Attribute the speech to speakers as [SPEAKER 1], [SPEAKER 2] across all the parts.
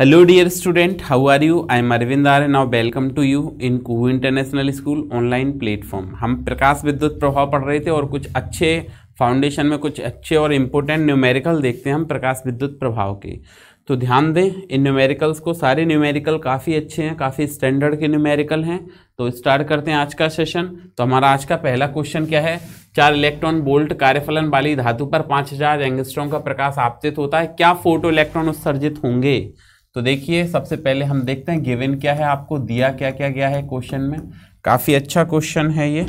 [SPEAKER 1] hello dear student how are you I am Arvind R now welcome to you in Kuhu international school online platform हम प्रकाश विद्युत प्रभाव पढ़ रहे थे और कुछ अच्छे फाउंडेशन में कुछ अच्छे और इम्पोर्टेंट न्यूमेरिकल देखते हैं हम प्रकाश विद्युत प्रभाव के तो ध्यान दें इन न्यूमेरिकल्स को सारे न्यूमेरिकल काफ़ी अच्छे हैं काफ़ी स्टैंडर्ड के न्यूमेरिकल हैं तो स्टार्ट करते हैं आज का सेशन तो हमारा आज का पहला क्वेश्चन क्या है चार इलेक्ट्रॉन बोल्ट कार्यफलन वाली धातु पर पाँच हजार का प्रकाश आपतित होता है क्या फोटो इलेक्ट्रॉन उत्सर्जित होंगे तो देखिए सबसे पहले हम देखते हैं गिवन क्या है आपको दिया क्या क्या गया है क्वेश्चन में काफ़ी अच्छा क्वेश्चन है ये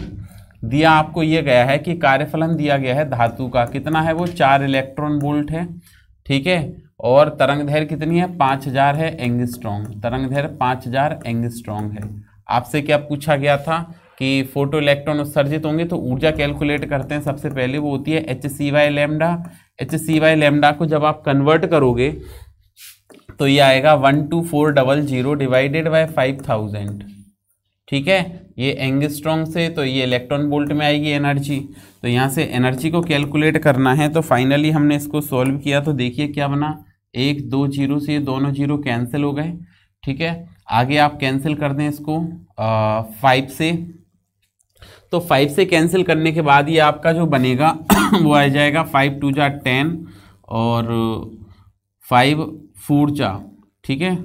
[SPEAKER 1] दिया आपको ये गया है कि कार्यफलन दिया गया है धातु का कितना है वो चार इलेक्ट्रॉन वोल्ट है ठीक है और तरंग धैर्य कितनी है पाँच हजार है एंगस्ट्रॉन्ग तरंग धैर्य पाँच हजार एंगस्ट्रॉन्ग है आपसे क्या पूछा गया था कि फोटो इलेक्ट्रॉन उत्सर्जित होंगे तो ऊर्जा कैलकुलेट करते हैं सबसे पहले वो होती है H C Y lambda H C Y lambda को जब आप कन्वर्ट करोगे तो ये आएगा one two four double zero divided by five thousand ठीक है ये एंगस्ट्रॉन्ग से तो ये इलेक्ट्रॉन बोल्ट में आएगी एनर्जी तो यहाँ से एनर्जी को कैलकुलेट करना है तो फाइनली हमने इसको सॉल्व किया तो देखिए क्या बना एक दो जीरो से ये दोनों जीरो कैंसिल हो गए ठीक है आगे आप कैंसिल कर दें इसको फाइव से तो फाइव से कैंसिल करने के बाद ये आपका जो बनेगा वो आ जाएगा फाइव टू जा टेन और फाइव फूर्चा ठीक है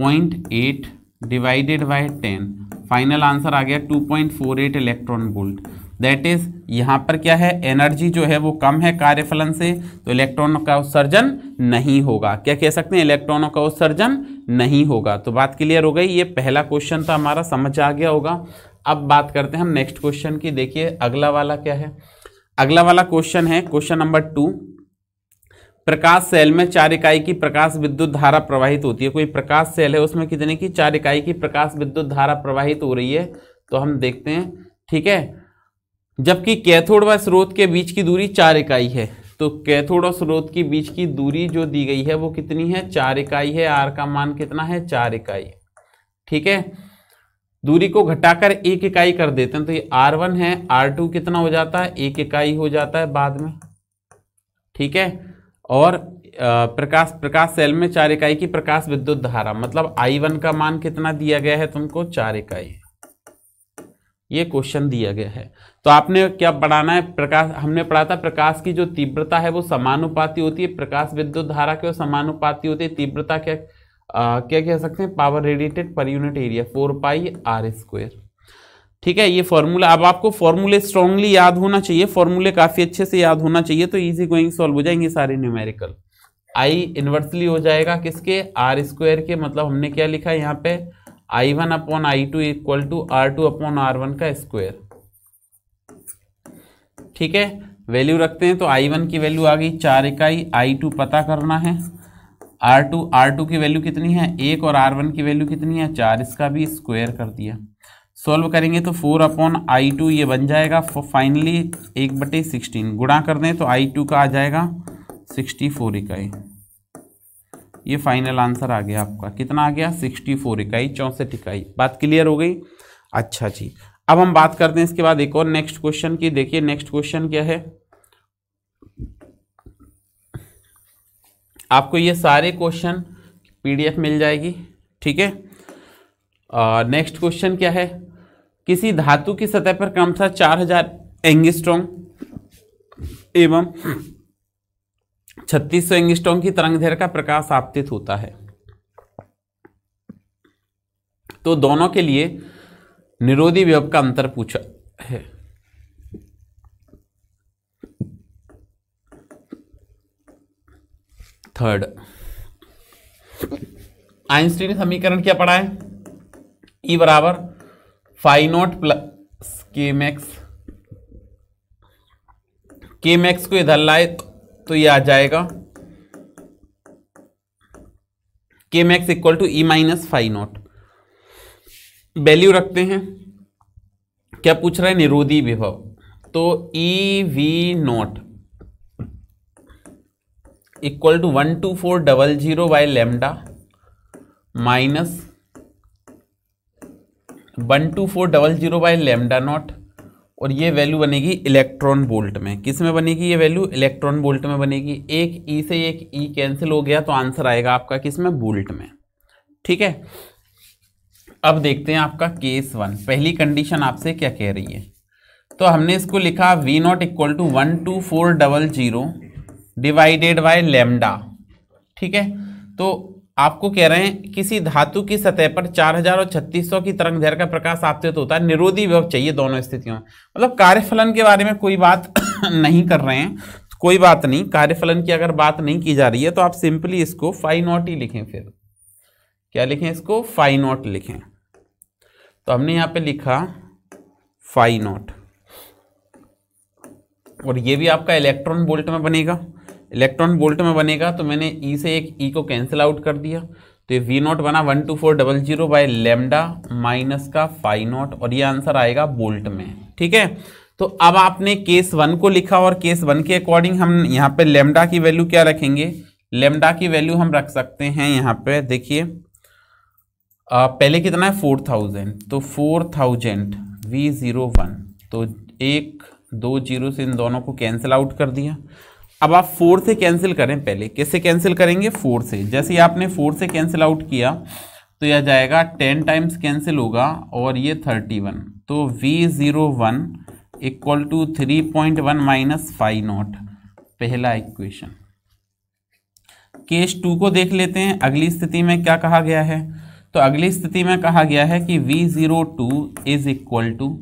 [SPEAKER 1] point eight divided by ten final answer आ गया two point four eight electron volt that is यहाँ पर क्या है एनर्जी जो है वो कम है कार्यफलन से तो इलेक्ट्रॉनों का उत्सर्जन नहीं होगा क्या कह सकते हैं इलेक्ट्रॉनों का उत्सर्जन नहीं होगा तो बात क्लियर हो गई ये पहला क्वेश्चन था हमारा समझ आ गया होगा अब बात करते हैं हम नेक्स्ट क्वेश्चन की देखिए अगला वाला क्या है अगला वाला क्वेश्चन है क्वेश्चन नंबर टू प्रकाश सेल में चार इकाई की प्रकाश विद्युत धारा प्रवाहित होती है कोई प्रकाश सेल है उसमें कितने की चार इकाई की प्रकाश विद्युत धारा प्रवाहित हो रही है तो हम देखते हैं ठीक है जबकि कैथोड व स्रोत के बीच की दूरी चार इकाई है तो कैथोड और स्रोत के बीच की दूरी जो दी गई है वो कितनी है चार इकाई है आर का मान कितना है चार इकाई ठीक है दूरी को घटाकर एक इकाई कर देते हैं तो ये आर वन है आर टू कितना हो जाता है एक इकाई हो जाता है बाद में ठीक है और प्रकाश प्रकाश सेल में चार इकाई की प्रकाश विद्युत धारा मतलब आई वन का मान कितना दिया गया है तुमको चार इकाई ये क्वेश्चन दिया गया है तो आपने क्या पढ़ाना है प्रकाश हमने पढ़ा था प्रकाश की जो तीव्रता है वो समानुपाती होती है प्रकाश विद्युत धारा के समानुपाती होती है तीव्रता क्या आ, क्या कह सकते हैं power radiated per unit area four pi R square ठीक है ये फॉर्मूला अब आपको फॉर्मूले स्ट्रांगली याद होना चाहिए फॉर्मूले काफी अच्छे से याद होना चाहिए तो इजी गोइंग सॉल्व हो जाएंगे सारे न्यूमेरिकल आई इन्वर्सली हो जाएगा किसके आर स्क्वायर के मतलब हमने क्या लिखा है यहाँ पे I one upon I two equal to R two upon R one का स्क्वायर ठीक है वैल्यू रखते हैं तो आई वन की वैल्यू आ गई चार इकाई आई टू पता करना है आर टू आर टू की वैल्यू कितनी है एक और आर वन की वैल्यू कितनी है चार इसका भी स्क्वायर कर दिया सोल्व करेंगे तो फोर अपॉन आई टू ये बन जाएगा फाइनली एक बटे सिक्सटीन गुणा कर दें तो आई टू का आ जाएगा सिक्सटी फोर इकाई ये फाइनल आंसर आ गया आपका कितना आ गया सिक्सटी फोर इकाई चौंसठ इकाई बात क्लियर हो गई अच्छा जी अब हम बात करते हैं इसके बाद एक और नेक्स्ट क्वेश्चन की देखिए नेक्स्ट क्वेश्चन क्या है आपको ये सारे क्वेश्चन पीडीएफ मिल जाएगी ठीक है नेक्स्ट क्वेश्चन क्या है किसी धातु की सतह पर क्रमशः चार हजार एंगस्ट्रॉन्ग एवं छत्तीस सौ एंगस्ट्रॉन्ग की तरंगधेर का प्रकाश आपतित होता है तो दोनों के लिए निरोधी व्यव का अंतर पूछा है थर्ड आइंस्टीन समीकरण क्या पढ़ा है ई e बराबर five naught plus K max K max को इधर लाए तो ये आ जाएगा K max equal to E minus five naught value रखते हैं क्या पूछ रहा है निरोधी विभव तो E V naught equal to one two four double zero by lambda minus one two four double zero by lambda naught और ये वैल्यू बनेगी इलेक्ट्रॉन बोल्ट में किस में बनेगी ये वैल्यू इलेक्ट्रॉन बोल्ट में बनेगी एक ई e से एक ई e कैंसिल हो गया तो आंसर आएगा आपका किस में बोल्ट में ठीक है अब देखते हैं आपका केस वन पहली कंडीशन आपसे क्या कह रही है तो हमने इसको लिखा V naught equal to one two four double zero divided by lambda ठीक है तो आपको कह रहे हैं किसी धातु की सतह पर 4000 और 3600 की तरंग दैर्घ्य का प्रकाश तो होता है निरोधी विभव चाहिए दोनों स्थितियों में मतलब कार्यफलन के बारे में कोई बात नहीं कर रहे हैं तो कोई बात नहीं कार्यफलन की अगर बात नहीं की जा रही है तो आप सिंपली इसको फाइव नॉट ही लिखें फिर क्या लिखें इसको फाइव नॉट लिखें तो हमने यहाँ पे लिखा फाइव नॉट और ये भी आपका इलेक्ट्रॉन बोल्ट में बनेगा इलेक्ट्रॉन वोल्ट में बनेगा तो मैंने ई e से एक ई e को कैंसिल आउट कर दिया तो ये वी नॉट बना one two four double zero by lambda minus का फाइव नॉट और ये आंसर आएगा बोल्ट में ठीक है तो अब आपने केस वन को लिखा और केस वन के अकॉर्डिंग हम यहाँ पे लेमडा की वैल्यू क्या रखेंगे लेमडा की वैल्यू हम रख सकते हैं यहाँ पे देखिए पहले कितना है फोर थाउजेंड तो four thousand V zero one तो एक दो जीरो से इन दोनों को कैंसिल आउट कर दिया अब आप फोर से कैंसिल करें पहले किससे कैंसिल करेंगे फोर से जैसे आपने फोर से कैंसिल आउट किया तो यह जाएगा टेन टाइम्स कैंसिल होगा और ये थर्टी वन तो V zero one equal to three point one minus five naught पहला इक्वेशन केस टू को देख लेते हैं अगली स्थिति में क्या कहा गया है तो अगली स्थिति में कहा गया है कि V zero two is equal to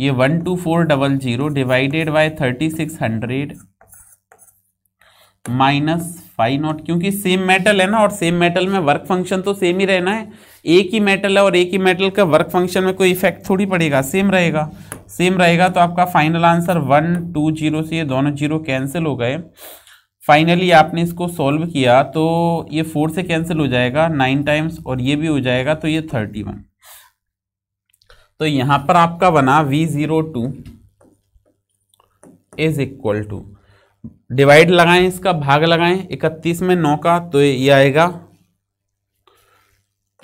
[SPEAKER 1] ये one two four double zero divided by thirty six hundred minus five naught क्योंकि सेम मेटल है ना और सेम मेटल में वर्क फंक्शन तो सेम ही रहना है एक ही मेटल है और एक ही मेटल का वर्क फंक्शन में कोई इफेक्ट थोड़ी पड़ेगा सेम रहेगा सेम रहेगा तो आपका final answer one two zero से ये दोनों जीरो कैंसिल हो गए फाइनली आपने इसको सॉल्व किया तो ये फोर से कैंसिल हो जाएगा नाइन टाइम्स और ये भी हो जाएगा तो ये थर्टी वन तो यहाँ पर आपका बना V zero two is equal to divide लगाएं इसका भाग लगाएं इकतीस में नौ का तो ये आएगा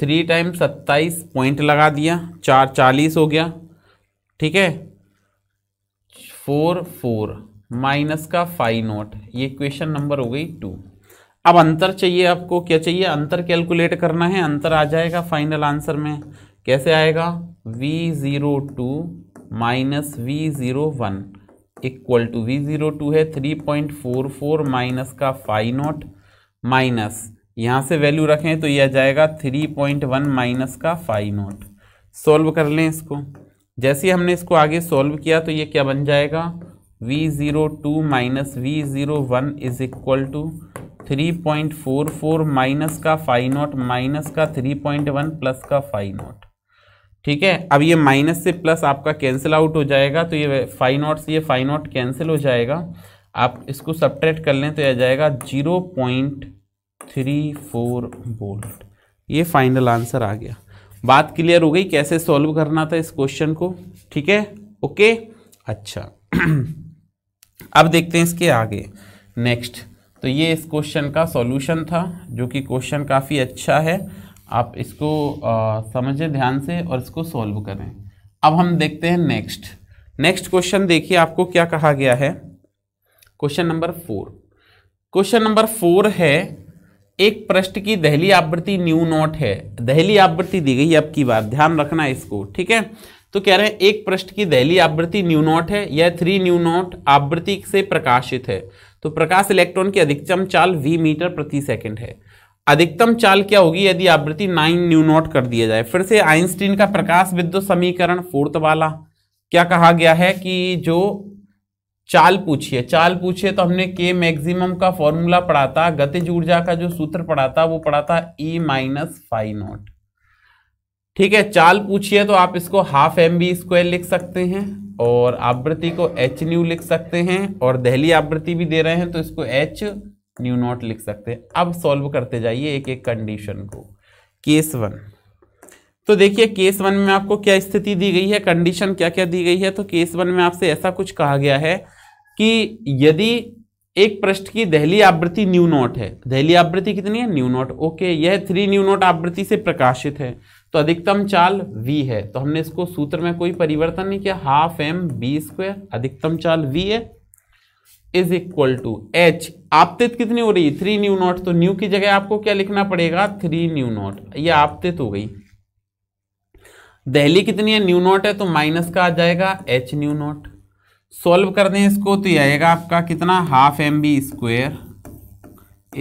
[SPEAKER 1] थ्री टाइम सत्ताईस पॉइंट लगा दिया चार चालीस हो गया ठीक है फोर फोर माइनस का फाइव नोट ये क्वेश्चन नंबर हो गई टू अब अंतर चाहिए आपको क्या चाहिए अंतर कैलकुलेट करना है अंतर आ जाएगा फाइनल आंसर में कैसे आएगा V zero two minus V zero one equal to V zero two है three point four four minus का फाइव नॉट माइनस यहाँ से वैल्यू रखें तो यह आ जाएगा थ्री पॉइंट वन माइनस का फाइव नॉट सॉल्व कर लें इसको जैसे ही हमने इसको आगे सॉल्व किया तो ये क्या बन जाएगा V zero two minus V zero one is equal to three point four four minus का फाइव नॉट माइनस का थ्री पॉइंट वन प्लस का फाइव नॉट ठीक है अब ये माइनस से प्लस आपका कैंसिल आउट हो जाएगा तो ये फाइव नॉट से ये फाइव नॉट कैंसिल हो जाएगा आप इसको सब्ट्रैक्ट कर लें तो यह जाएगा zero point three four volt ये फाइनल आंसर आ गया बात क्लियर हो गई कैसे सॉल्व करना था इस क्वेश्चन को ठीक है ओके अच्छा अब देखते हैं इसके आगे नेक्स्ट तो ये इस क्वेश्चन का सॉल्यूशन था जो कि क्वेश्चन काफ़ी अच्छा है आप इसको समझें ध्यान से और इसको सॉल्व करें अब हम देखते हैं नेक्स्ट नेक्स्ट क्वेश्चन देखिए आपको क्या कहा गया है question number four question number four है एक पृष्ठ की दहली आवृत्ति न्यू नोट है दहली आवृत्ति दी गई अब की बार ध्यान रखना इसको ठीक है तो कह रहे हैं एक पृष्ठ की दहली आवृत्ति न्यू नोट है यह थ्री न्यू नोट आवृत्ति से प्रकाशित है तो प्रकाश इलेक्ट्रॉन की अधिकतम चाल वी मीटर प्रति सेकंड है अधिकतम चाल क्या होगी यदि आवृत्ति नाइन न्यू नोट कर दिया जाए फिर से आइंस्टीन का प्रकाश विद्युत समीकरण फोर्थ वाला क्या कहा गया है कि जो चाल पूछिए चाल पूछिए तो हमने के मैक्सिमम का फॉर्मूला पढ़ा था गतिज ऊर्जा का जो सूत्र पढ़ा था वो पढ़ा था ई माइनस फाइव नोट ठीक है चाल पूछिए तो आप इसको हाफ एम बी स्क्वायर लिख सकते हैं और आवृत्ति को एच न्यू लिख सकते हैं और दहली आवृत्ति भी दे रहे हैं तो इसको एच न्यू नॉट लिख सकते हैं अब सॉल्व करते जाइए एक एक कंडीशन को केस वन तो देखिए केस वन में आपको क्या स्थिति दी गई है कंडीशन क्या क्या दी गई है तो केस वन में आपसे ऐसा कुछ कहा गया है कि यदि एक पृष्ठ की दहली आवृत्ति न्यू नॉट है दहली आवृत्ति कितनी है न्यू नॉट ओके यह थ्री न्यू नॉट आवृत्ति से प्रकाशित है तो अधिकतम चाल v है तो हमने इसको सूत्र में कोई परिवर्तन नहीं किया हाफ एम बी स्क्वायर अधिकतम चाल v है इज इक्वल टू एच आपतित कितनी हो रही है थ्री न्यू नॉट तो न्यू की जगह आपको क्या लिखना पड़ेगा थ्री न्यू नॉट ये आपतित हो गई दहली कितनी है न्यू नॉट है तो माइनस का आ जाएगा एच न्यू नॉट सॉल्व कर दें इसको तो ये आएगा आपका कितना half M B square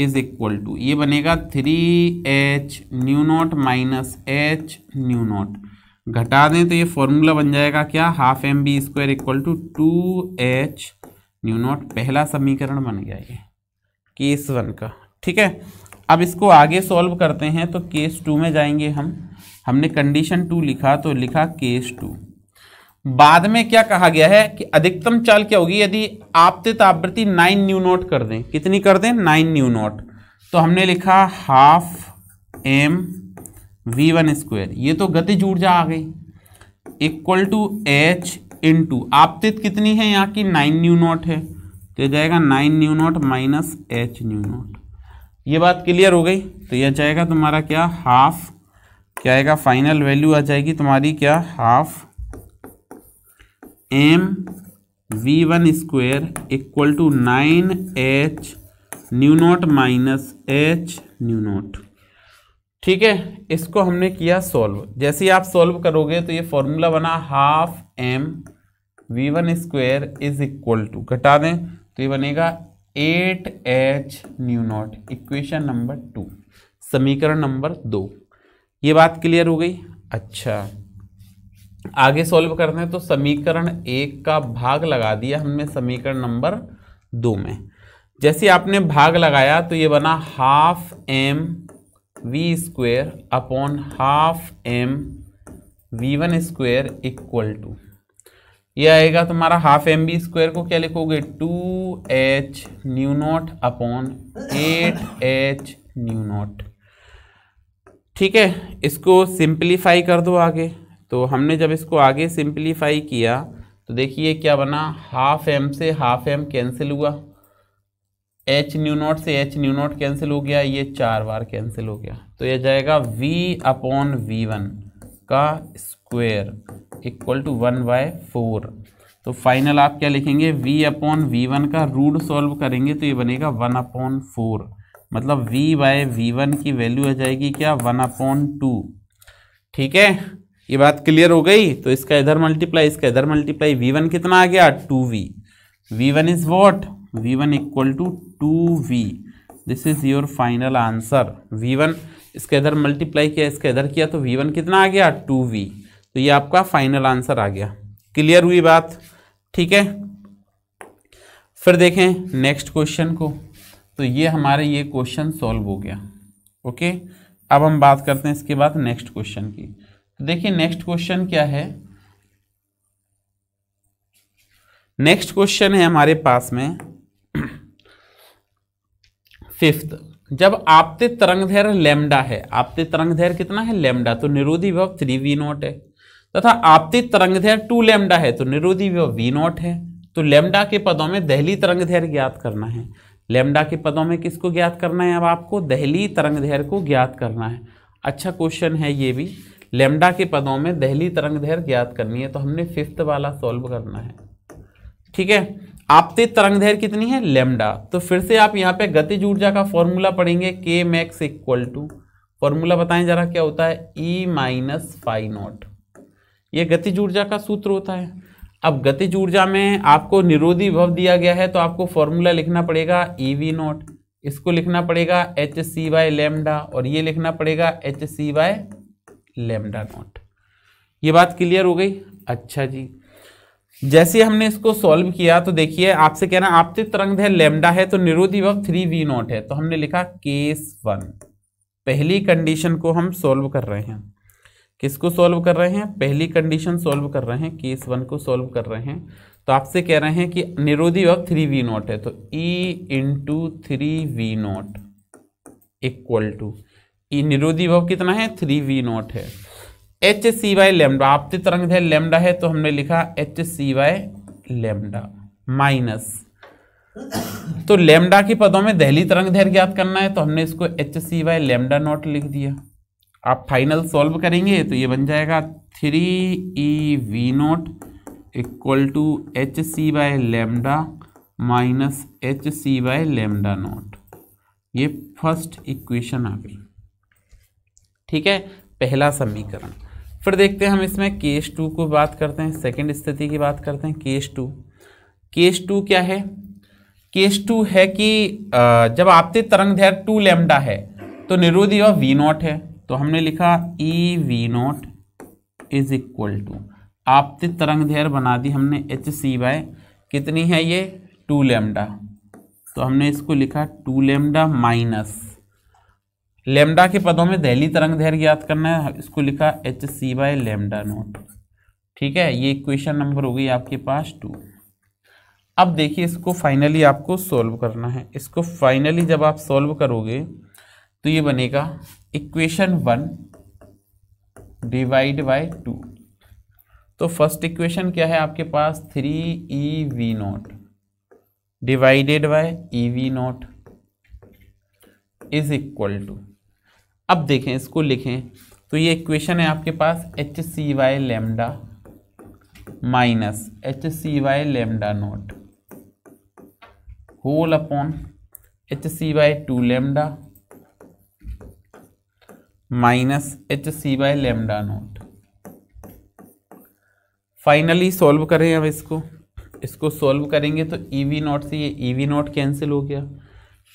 [SPEAKER 1] is equal to ये बनेगा three H nu naught minus H nu naught घटा दें तो ये फॉर्मूला बन जाएगा क्या half M B square equal to two H nu naught पहला समीकरण बन गया ये केस वन का ठीक है अब इसको आगे सॉल्व करते हैं तो केस टू में जाएंगे हम हमने कंडीशन टू लिखा तो लिखा केस टू बाद में क्या कहा गया है कि अधिकतम चाल क्या होगी यदि आपतित आवृत्ति नाइन न्यू नोट कर दें कितनी कर दें नाइन न्यू नोट तो हमने लिखा half M V one square ये तो गतिज ऊर्जा आ गई इक्वल टू एच इंटू आपतित कितनी है यहाँ की नाइन न्यू नॉट है तो यह जाएगा nine nu naught minus H nu naught ये बात क्लियर हो गई तो यह जाएगा तुम्हारा क्या हाफ क्या आएगा फाइनल वैल्यू आ जाएगी तुम्हारी क्या half M V one square equal to nine H nu naught minus H nu naught ठीक है इसको हमने किया सॉल्व जैसे ही आप सॉल्व करोगे तो ये फॉर्मूला बना half M V one square is equal to घटा दें तो ये बनेगा eight H nu naught equation number two समीकरण नंबर दो ये बात क्लियर हो गई अच्छा आगे सॉल्व करते हैं तो समीकरण एक का भाग लगा दिया हमने समीकरण नंबर दो में जैसे आपने भाग लगाया तो ये बना half M V square upon half M V one square equal to ये आएगा तुम्हारा हाफ एम बी स्क्वायर को क्या लिखोगे two H nu naught upon eight H nu naught ठीक है इसको सिंप्लीफाई कर दो आगे तो हमने जब इसको आगे सिंप्लीफाई किया तो देखिए क्या बना हाफ एम से हाफ एम कैंसिल हुआ एच न्यू नॉट से एच न्यू नॉट कैंसिल हो गया ये चार बार कैंसिल हो गया तो यह जाएगा वी अपॉन वी वन का square equal to one by four तो फाइनल आप क्या लिखेंगे v अपॉन वी वन का रूट सॉल्व करेंगे तो ये बनेगा वन अपॉन फोर मतलब v बाय वी वन की वैल्यू आ जाएगी क्या वन अपॉन टू ठीक है ये बात क्लियर हो गई तो इसका इधर मल्टीप्लाई इसका इधर मल्टीप्लाई वी वन कितना आ गया two V V one is what V one equal to two V this is your final answer V one इसके इधर मल्टीप्लाई किया इसके इधर किया तो वी वन कितना आ गया टू वी तो ये आपका फाइनल आंसर आ गया क्लियर हुई बात ठीक है फिर देखें नेक्स्ट क्वेश्चन को तो ये हमारे ये क्वेश्चन सॉल्व हो गया ओके अब हम बात करते हैं इसके बाद नेक्स्ट क्वेश्चन की तो देखिए नेक्स्ट क्वेश्चन क्या है नेक्स्ट क्वेश्चन है हमारे पास में फिफ्थ जब आपते तरंग धैर्य लेमडा है आपते तरंग धैर्य कितना है लेमडा तो निरोधी विभव थ्री वी नॉट है तथा आपते तरंग धैर्य टू लेमडा है तो निरोधी विभव वी नॉट है तो लेमडा के पदों में दहली तरंग धैर्य ज्ञात करना है लेमडा के पदों में किसको ज्ञात करना है अब आपको दहली तरंग धैर्य को ज्ञात करना है अच्छा क्वेश्चन है ये भी लेमडा के पदों में दहली तरंग धैर्य ज्ञात करनी है तो हमने फिफ्थ वाला सॉल्व करना है ठीक है आपतित तरंग धैर्य कितनी है लेमडा तो फिर से आप यहाँ पे गतिज ऊर्जा का फॉर्मूला पढ़ेंगे के मैक्स इक्वल टू फॉर्मूला बताएं जरा क्या होता है ई माइनस फाइव नॉट ये गतिज ऊर्जा का सूत्र होता है अब गतिज ऊर्जा में आपको निरोधी भव दिया गया है तो आपको फॉर्मूला लिखना पड़ेगा ई वी नॉट इसको लिखना पड़ेगा एच सी वाई लेमडा और ये लिखना पड़ेगा H C Y lambda naught ये बात क्लियर हो गई अच्छा जी जैसे हमने इसको सॉल्व किया तो देखिए आपसे है आपतित तरंग है लेमडा है तो निरोधी वक्त थ्री वी नॉट है तो हमने लिखा केस वन पहली कंडीशन को हम सॉल्व कर रहे हैं किसको सॉल्व कर रहे हैं पहली कंडीशन सॉल्व कर रहे हैं केस वन को सॉल्व कर रहे हैं तो आपसे कह रहे हैं कि निरोधी वक्त थ्री वी नॉट है तो E into three V naught equal to E निरोधी वक्त कितना है थ्री वी नॉट है एच सी वाई लेमडा आपती तरंग है लेमडा है तो हमने लिखा H C Y lambda minus तो लेमडा के पदों में दहली तरंग धैर्य ज्ञात करना है तो हमने इसको H C Y lambda naught लिख दिया आप फाइनल सॉल्व करेंगे तो ये बन जाएगा three E V naught equal to H C Y lambda minus H C Y lambda naught ये फर्स्ट इक्वेशन आ गई ठीक है पहला समीकरण फिर देखते हैं हम इसमें केस टू को बात करते हैं सेकंड स्थिति की बात करते हैं केस टू केस टू क्या है केस टू है कि जब आपते तरंग दैर्घ्य टू लेमडा है तो निरोधी और वी नॉट है तो हमने लिखा E e V naught is equal to आपते तरंग दैर्घ्य बना दी हमने एच सी बाय कितनी है ये टू लेमडा तो हमने इसको लिखा टू लेमडा माइनस लेमडा के पदों में दहली तरंग धैर्य याद करना है इसको लिखा H C by lambda naught ठीक है ये क्वेश्चन नंबर हो गई आपके पास टू अब देखिए इसको फाइनली आपको सॉल्व करना है इसको फाइनली जब आप सॉल्व करोगे तो ये बनेगा equation one divide by two तो फर्स्ट इक्वेशन क्या है आपके पास three E V naught divided by E V naught is equal to अब देखें इसको लिखें तो ये इक्वेशन है आपके पास H C Y lambda minus H C Y lambda naught whole upon H C by two lambda minus H C Y lambda naught finally solve करें अब इसको इसको सॉल्व करेंगे तो ई वी नॉट से ये ई वी नॉट कैंसिल हो गया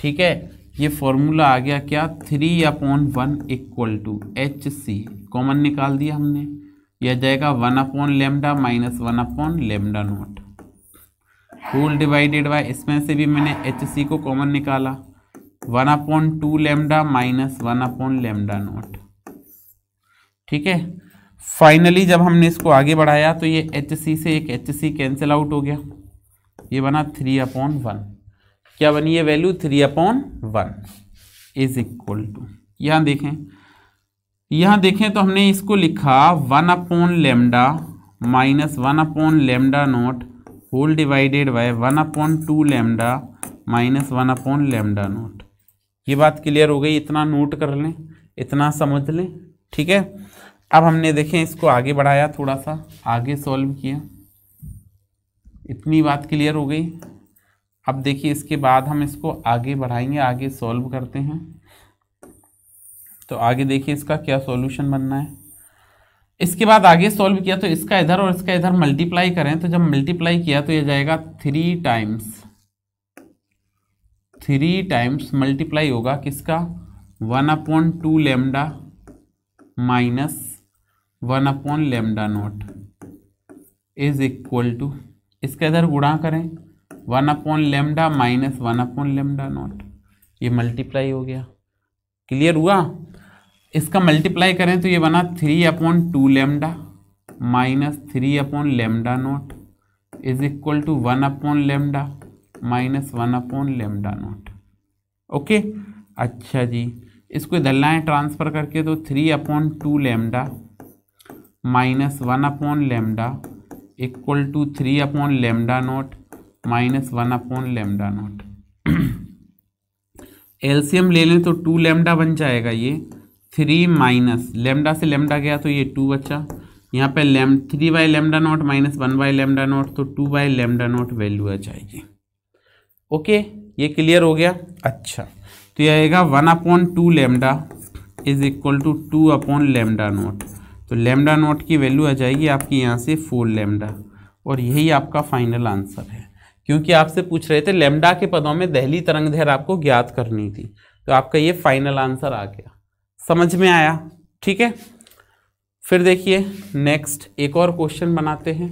[SPEAKER 1] ठीक है ये फॉर्मूला आ गया क्या three upon one equal to H C common निकाल दिया हमने यह जाएगा one upon lambda minus one upon lambda naught whole divided by इसमें से भी मैंने एच सी को कॉमन निकाला one upon two lambda minus one upon lambda naught ठीक है फाइनली जब हमने इसको आगे बढ़ाया तो ये एच सी से एक एच सी कैंसिल आउट हो गया ये बना थ्री अपॉन वन क्या बनी है value three upon one is equal to यहाँ देखें यहां देखें तो हमने इसको लिखा one upon lambda minus one upon lambda naught whole divided by one upon two lambda minus one upon lambda naught ये बात क्लियर हो गई इतना नोट कर लें इतना समझ लें ठीक है अब हमने देखें इसको आगे बढ़ाया थोड़ा सा आगे सॉल्व किया इतनी बात क्लियर हो गई अब देखिए इसके बाद हम इसको आगे बढ़ाएंगे आगे सॉल्व करते हैं तो आगे देखिए इसका क्या सॉल्यूशन बनना है इसके बाद आगे सॉल्व किया तो इसका इधर और इसका इधर मल्टीप्लाई करें तो जब मल्टीप्लाई किया तो ये जाएगा three times three times multiply होगा किसका one upon two lambda minus one upon lambda naught is equal to इसका इधर गुणा करें one upon lambda minus one upon lambda naught ये मल्टीप्लाई हो गया क्लियर हुआ इसका मल्टीप्लाई करें तो ये बना three upon two lambda minus three upon lambda naught is equal to one upon lambda minus one upon lambda naught okay अच्छा जी इसको इधर लाएँ ट्रांसफ़र करके तो three upon two lambda minus one upon lambda equal to three upon lambda naught minus one upon lambda naught LCM ले लें तो टू लेमडा बन जाएगा ये थ्री माइनस लेमडा से लेमडा गया तो ये टू बचा यहाँ पे लेम three by lambda naught minus one by lambda naught तो two by lambda naught value आ जाएगी ओके ये क्लियर हो गया अच्छा तो यह आएगा one upon two lambda is equal to two upon lambda naught तो लेमडा नोट की वैल्यू आ जाएगी आपकी यहाँ से फोर लेमडा और यही आपका फाइनल आंसर है क्योंकि आपसे पूछ रहे थे लेमडा के पदों में दहली तरंग आपको ज्ञात करनी थी तो आपका ये फाइनल आंसर आ गया समझ में आया ठीक है फिर देखिए नेक्स्ट एक और क्वेश्चन बनाते हैं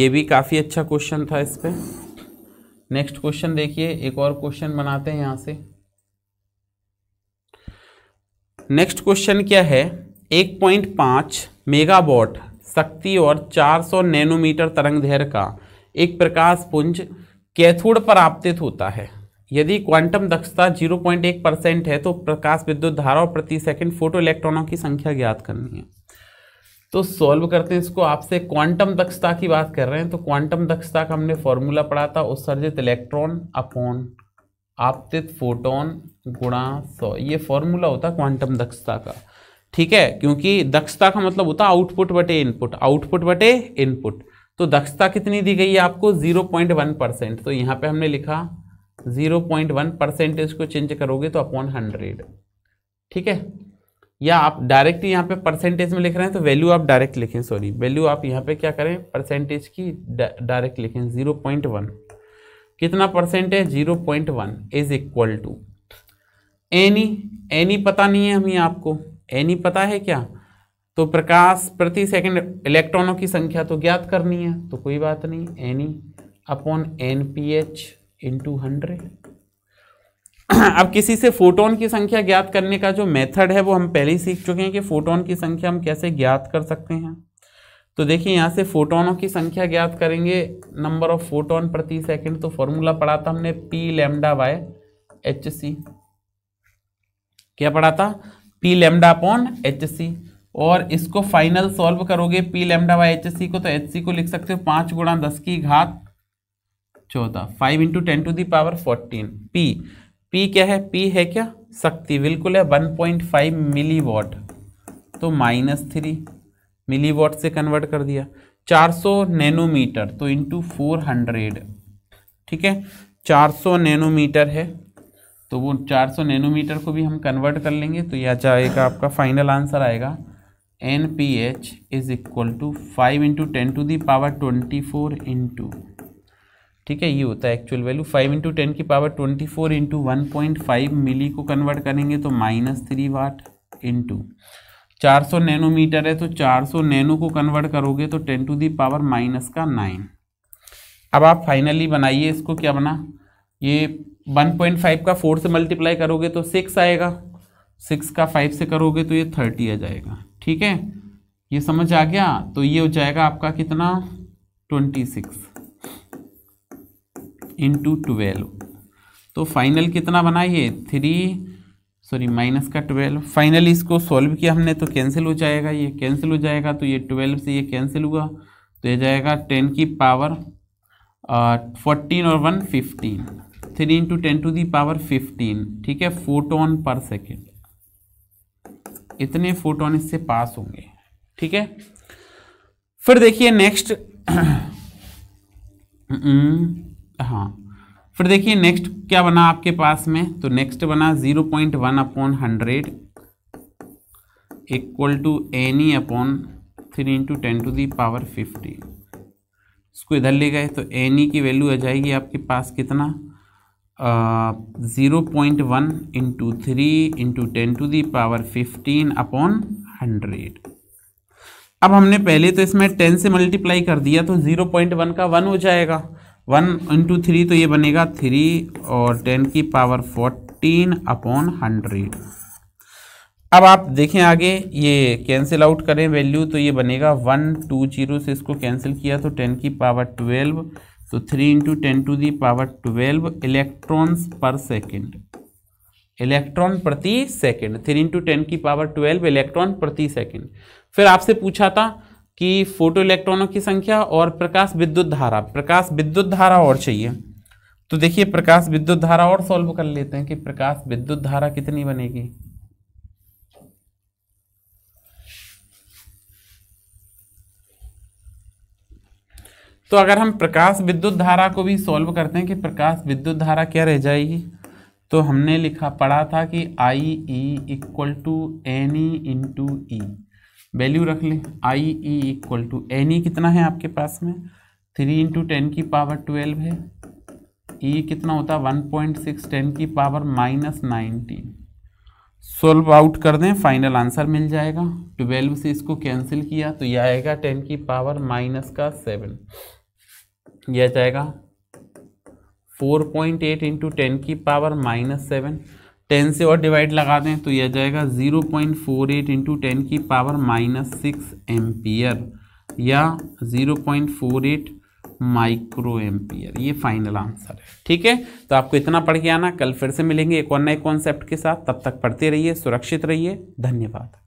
[SPEAKER 1] ये भी काफ़ी अच्छा क्वेश्चन था इस पर नेक्स्ट क्वेश्चन देखिए एक और क्वेश्चन बनाते हैं यहाँ से नेक्स्ट क्वेश्चन क्या है 1.5 मेगा शक्ति और 400 नैनोमीटर तरंग धैर्य का एक प्रकाश पुंज कैथोड पर आपतित होता है यदि क्वांटम दक्षता 0.1 परसेंट है तो प्रकाश विद्युत धारा प्रति सेकंड फोटो इलेक्ट्रॉनों की संख्या ज्ञात करनी है तो सॉल्व करते हैं इसको आपसे क्वांटम दक्षता की बात कर रहे हैं तो क्वांटम दक्षता का हमने फॉर्मूला पढ़ा था उत्सर्जित इलेक्ट्रॉन अपॉन आपतित फोटोन गुणा सौ ये फॉर्मूला होता क्वांटम दक्षता का ठीक है क्योंकि दक्षता का मतलब होता है आउटपुट बटे इनपुट आउटपुट बटे इनपुट तो दक्षता कितनी दी गई है आपको 0.1 परसेंट तो यहाँ पे हमने लिखा 0.1 परसेंटेज को चेंज करोगे तो अपॉन हंड्रेड ठीक है या आप डायरेक्ट यहाँ पे परसेंटेज में लिख रहे हैं तो वैल्यू आप डायरेक्ट लिखें सॉरी वैल्यू आप यहाँ पे क्या करें परसेंटेज की डायरेक्ट लिखें 0.1 कितना परसेंट है zero is equal to N E N E पता नहीं है हमें आपको एनी पता है क्या तो प्रकाश प्रति सेकंड इलेक्ट्रॉनों की संख्या तो ज्ञात करनी है तो कोई बात नहीं N E upon N P H into hundred अब किसी से फोटोन की संख्या ज्ञात करने का जो मेथड है वो हम पहले ही सीख चुके हैं कि फोटोन की संख्या हम कैसे ज्ञात कर सकते हैं तो देखिए यहाँ से फोटोनों की संख्या ज्ञात करेंगे नंबर ऑफ फोटोन प्रति सेकंड तो फॉर्मूला पढ़ा था हमने P lambda by H C क्या पढ़ा था P lambda upon H C और इसको फाइनल सॉल्व करोगे P lambda by H C को तो एच सी को लिख सकते हो पाँच गुणा दस की घात चौदह five into ten to the power fourteen P P क्या है पी है क्या शक्ति बिल्कुल है one point five milliwatt तो माइनस थ्री मिली वॉट से कन्वर्ट कर दिया चार सौ नैनोमीटर तो इंटू फोर हंड्रेड ठीक है चार सौ नैनोमीटर है तो वो 400 नैनोमीटर को भी हम कन्वर्ट कर लेंगे तो यह जाएगा आपका फाइनल आंसर आएगा N P H is equal to five into ten to the power twenty four into ठीक है ये होता है actual value five into ten की power twenty four into one point five milli को कन्वर्ट करेंगे तो माइनस थ्री वाट into चार सौ नैनोमीटर है तो चार सौ नैनो को कन्वर्ट करोगे तो ten to the power minus का नाइन अब आप फाइनली बनाइए इसको क्या बना ये 1.5 का फोर से मल्टीप्लाई करोगे तो सिक्स आएगा सिक्स का फाइव से करोगे तो ये थर्टी आ जाएगा ठीक है ये समझ आ गया तो ये हो जाएगा आपका कितना ट्वेंटी सिक्स इंटू ट्वेल्व तो फाइनल कितना बना ये थ्री सॉरी माइनस का ट्वेल्व फाइनल इसको सॉल्व किया हमने तो कैंसिल हो जाएगा ये कैंसिल हो जाएगा तो ये ट्वेल्व से ये कैंसिल हुआ तो ये जाएगा टेन की पावर फोर्टीन uh, और one fifteen three into ten to the power fifteen ठीक है फोटोन पर सेकेंड इतने फोटोन इससे पास होंगे ठीक है फिर देखिए नेक्स्ट हम्म, हाँ फिर देखिए नेक्स्ट क्या बना आपके पास में तो नेक्स्ट बना zero point one upon hundred equal to any upon three into ten to the power fifteen इसको इधर ले गए तो एनी की वैल्यू आ जाएगी आपके पास कितना zero point one into three into ten to the power fifteen upon hundred अब हमने पहले तो इसमें टेन से मल्टीप्लाई कर दिया तो ज़ीरो पॉइंट वन का वन हो जाएगा वन इंटू थ्री तो ये बनेगा थ्री और टेन की पावर फोर्टीन अपॉन हंड्रेड अब आप देखें आगे ये कैंसिल आउट करें वैल्यू तो ये बनेगा वन टू जीरो से इसको कैंसिल किया तो टेन की पावर ट्वेल्व तो three into ten to the power twelve electrons per second electron प्रति सेकेंड थ्री इंटू टेन की पावर ट्वेल्व इलेक्ट्रॉन प्रति सेकेंड फिर आपसे पूछा था कि फोटो इलेक्ट्रॉनों की संख्या और प्रकाश विद्युत धारा प्रकाश विद्युत धारा और चाहिए तो देखिए प्रकाश विद्युत धारा और सॉल्व कर लेते हैं कि प्रकाश विद्युत धारा कितनी बनेगी तो अगर हम प्रकाश विद्युत धारा को भी सॉल्व करते हैं कि प्रकाश विद्युत धारा क्या रह जाएगी तो हमने लिखा पढ़ा था कि I E equal to N E into E value रख लें I E equal to N E कितना है आपके पास में थ्री इंटू टेन की पावर ट्वेल्व है ई e कितना होता है वन पॉइंट सिक्स टेन की power minus nineteen solve out कर दें फाइनल आंसर मिल जाएगा ट्वेल्व से इसको कैंसिल किया तो यह आएगा टेन की पावर माइनस का सेवन यह जाएगा four point eight into ten की पावर माइनस सेवन टेन से और डिवाइड लगा दें तो यह जाएगा zero point four eight into ten की पावर माइनस सिक्स एम्पियर या zero point four eight micro ampere ये फाइनल आंसर है ठीक है तो आपको इतना पढ़ के आना कल फिर से मिलेंगे एक और नए कॉन्सेप्ट के साथ तब तक पढ़ते रहिए सुरक्षित रहिए धन्यवाद